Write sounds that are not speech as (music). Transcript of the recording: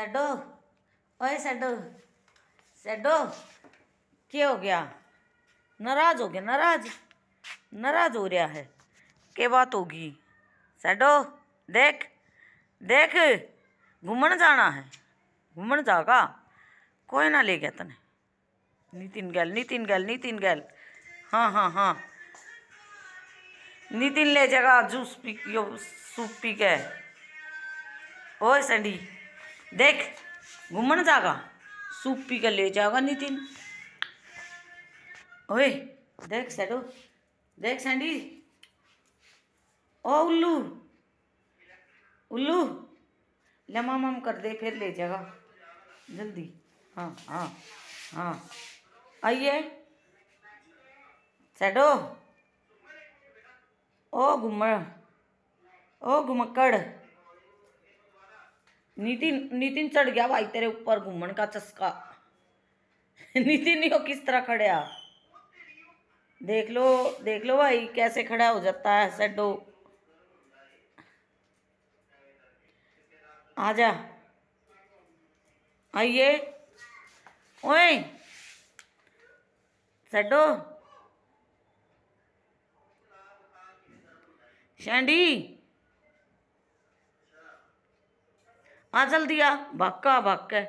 shadow ओए shadow shadow क्या हो गया नाराज हो गया नाराज नाराज हो रहा है क्या बात होगी सडो देख देख घूमन जाना है घूमन जागा कोई ना ले गया तने नितिन गैल नितिन गैल नितिन गैल हाँ हाँ हाँ नितिन ले जाएगा जूस पी यो सूप पी के ओए संडी देख घूमन जागा सूप पी कर ले जागा नितिन ओए देख सैडो देख सैंडी ओ उल्लू उल्लू लमा मम कर दे फिर ले जागा जल्दी हाँ हाँ हाँ आइए सैडो ओ घूम ओ घुमक्कड़ नितिन नितिन चढ़ गया भाई तेरे ऊपर घूमन का चस्का (laughs) नितिन यो किस तरह खड़े देख लो देख लो भाई कैसे खड़ा हो जाता है सेडो जा आइए ओए सेडो शैंडी आ चल दिया वाक है